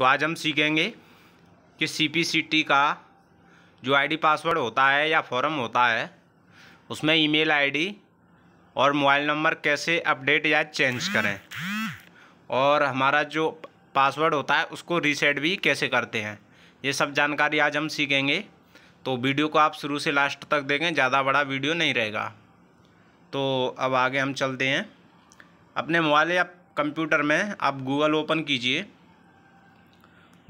तो आज हम सीखेंगे कि सी का जो आईडी पासवर्ड होता है या फॉर्म होता है उसमें ईमेल आईडी और मोबाइल नंबर कैसे अपडेट या चेंज करें और हमारा जो पासवर्ड होता है उसको रीसेट भी कैसे करते हैं ये सब जानकारी आज हम सीखेंगे तो वीडियो को आप शुरू से लास्ट तक देखें ज़्यादा बड़ा वीडियो नहीं रहेगा तो अब आगे हम चलते हैं अपने मोबाइल या कंप्यूटर में आप गूगल ओपन कीजिए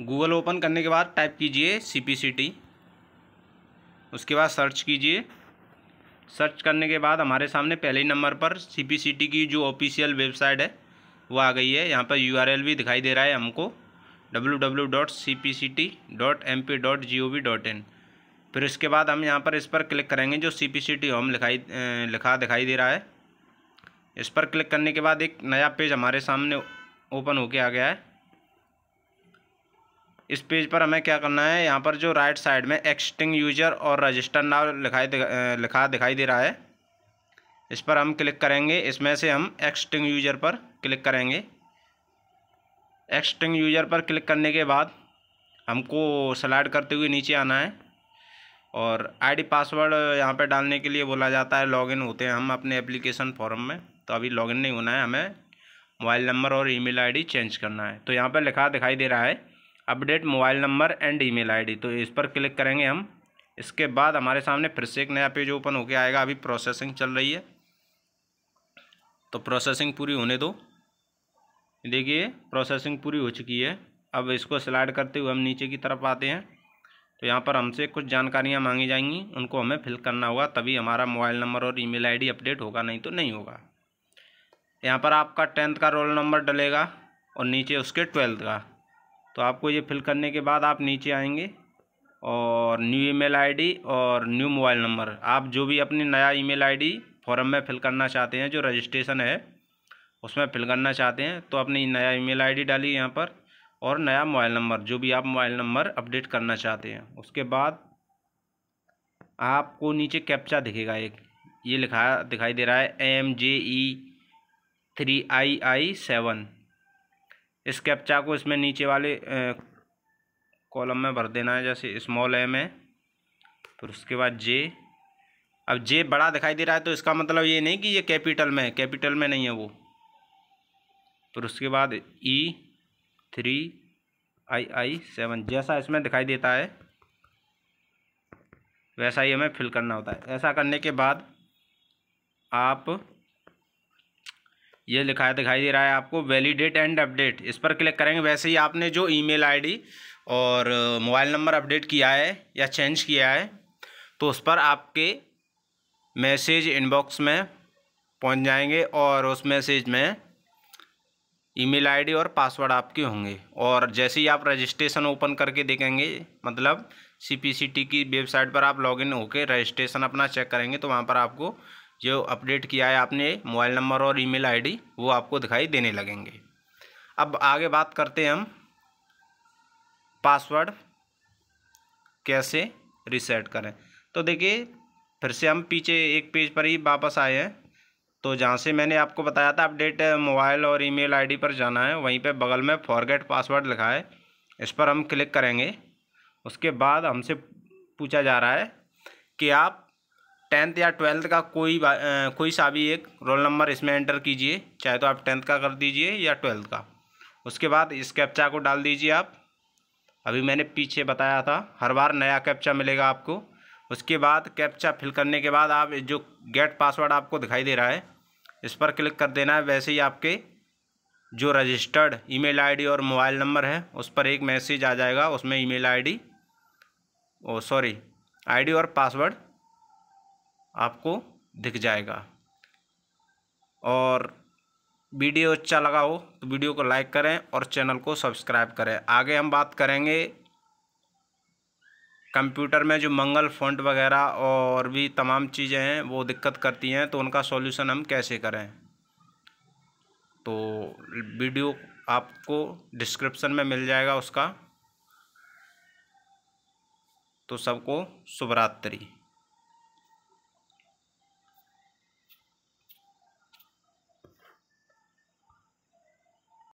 गूगल ओपन करने के बाद टाइप कीजिए सी पी सी टी उसके बाद सर्च कीजिए सर्च करने के बाद हमारे सामने पहले नंबर पर सी पी सी टी की जो ऑफिशियल वेबसाइट है वो आ गई है यहाँ पर यू आर एल भी दिखाई दे रहा है हमको W W dot C P C T M P dot G O V dot in फिर इसके बाद हम यहाँ पर इस पर क्लिक करेंगे जो C P C T home लिखाई लिखा दिखाई दे रहा है इस पर क्लिक करने के बाद एक नया पेज हमारे सामने ओपन होके आ गया है इस पेज पर हमें क्या करना है यहाँ पर जो राइट साइड में एक्सटिंग यूजर और रजिस्टर नाम लिखाई लिखा दिखाई दे रहा है इस पर हम क्लिक करेंगे इसमें से हम एक्सटिंग यूजर पर क्लिक करेंगे एक्सटिंग यूजर पर क्लिक करने के बाद हमको स्लाइड करते हुए नीचे आना है और आईडी पासवर्ड यहाँ पर डालने के लिए बोला जाता है लॉगिन होते हैं हम अपने एप्लीकेशन फॉर्म में तो अभी लॉगिन नहीं होना है हमें मोबाइल नंबर और ईमेल आईडी चेंज करना है तो यहाँ पर लिखा दिखाई दे रहा है update mobile number and email ID तो इस पर क्लिक करेंगे हम इसके बाद हमारे सामने फिर से एक नया पेज ओपन होके आएगा अभी प्रोसेसिंग चल रही है तो प्रोसेसिंग पूरी होने दो देखिए प्रोसेसिंग पूरी हो चुकी है अब इसको स्लाइड करते हुए हम नीचे की तरफ आते हैं तो यहाँ पर हमसे कुछ जानकारियाँ मांगी जाएंगी उनको हमें फिल करना होगा तभी हमारा मोबाइल नंबर और ईमेल आईडी अपडेट होगा नहीं तो नहीं होगा यहाँ पर आपका टेंथ का रोल नंबर डलेगा और नीचे उसके ट्वेल्थ का तो आपको ये फिल करने के बाद आप नीचे आएंगे और न्यू ईमेल आईडी और न्यू मोबाइल नंबर आप जो भी अपनी नया ईमेल आईडी फॉर्म में फिल करना चाहते हैं जो रजिस्ट्रेशन है उसमें फिल करना चाहते हैं तो अपनी नया ईमेल आईडी डालिए यहाँ पर और नया मोबाइल नंबर जो भी आप मोबाइल नंबर अपडेट करना चाहते हैं उसके बाद आपको नीचे कैप्चा दिखेगा एक ये लिखा दिखाई दे रहा है M J E three I I seven इस कैप्चा को इसमें नीचे वाले कॉलम में भर देना है जैसे स्मॉल एम है फिर उसके बाद जे अब जे बड़ा दिखाई दे रहा है तो इसका मतलब ये नहीं कि ये कैपिटल में है कैपिटल में नहीं है वो फिर उसके बाद ई थ्री आई आई सेवन जैसा इसमें दिखाई देता है वैसा ही हमें फिल करना होता है ऐसा करने के बाद आप ये लिखा दिखाई दे रहा है आपको वैलिडेट एंड अपडेट इस पर क्लिक करेंगे वैसे ही आपने जो ईमेल आईडी और मोबाइल नंबर अपडेट किया है या चेंज किया है तो उस पर आपके मैसेज इनबॉक्स में पहुंच जाएंगे और उस मैसेज में ईमेल आईडी और पासवर्ड आपके होंगे और जैसे ही आप रजिस्ट्रेशन ओपन करके देखेंगे मतलब सी की वेबसाइट पर आप लॉगिन होकर रजिस्ट्रेशन अपना चेक करेंगे तो वहाँ पर आपको जो अपडेट किया है आपने मोबाइल नंबर और ईमेल आईडी वो आपको दिखाई देने लगेंगे अब आगे बात करते हैं हम पासवर्ड कैसे रिसेट करें तो देखिए फिर से हम पीछे एक पेज पर ही वापस आए हैं तो जहाँ से मैंने आपको बताया था अपडेट मोबाइल और ईमेल आईडी पर जाना है वहीं पे बगल में फॉरगेट पासवर्ड लिखा है इस पर हम क्लिक करेंगे उसके बाद हमसे पूछा जा रहा है कि आप टेंथ या ट्वेल्थ का कोई कोई सा भी एक रोल नंबर इसमें एंटर कीजिए चाहे तो आप टेंथ का कर दीजिए या ट्वेल्थ का उसके बाद इस कैप्चा को डाल दीजिए आप अभी मैंने पीछे बताया था हर बार नया कैप्चा मिलेगा आपको उसके बाद कैप्चा फिल करने के बाद आप जो गेट पासवर्ड आपको दिखाई दे रहा है इस पर क्लिक कर देना है वैसे ही आपके जो रजिस्टर्ड ईमेल आईडी और मोबाइल नंबर है उस पर एक मैसेज आ जाएगा उसमें email ID oh sorry ID और पासवर्ड आपको दिख जाएगा और वीडियो अच्छा लगा हो तो वीडियो को लाइक करें और चैनल को सब्सक्राइब करें आगे हम बात करेंगे कंप्यूटर में जो मंगल फॉन्ट वगैरह और भी तमाम चीज़ें हैं वो दिक्कत करती हैं तो उनका सॉल्यूशन हम कैसे करें तो वीडियो आपको डिस्क्रिप्शन में मिल जाएगा उसका तो सबको शुभरात्रि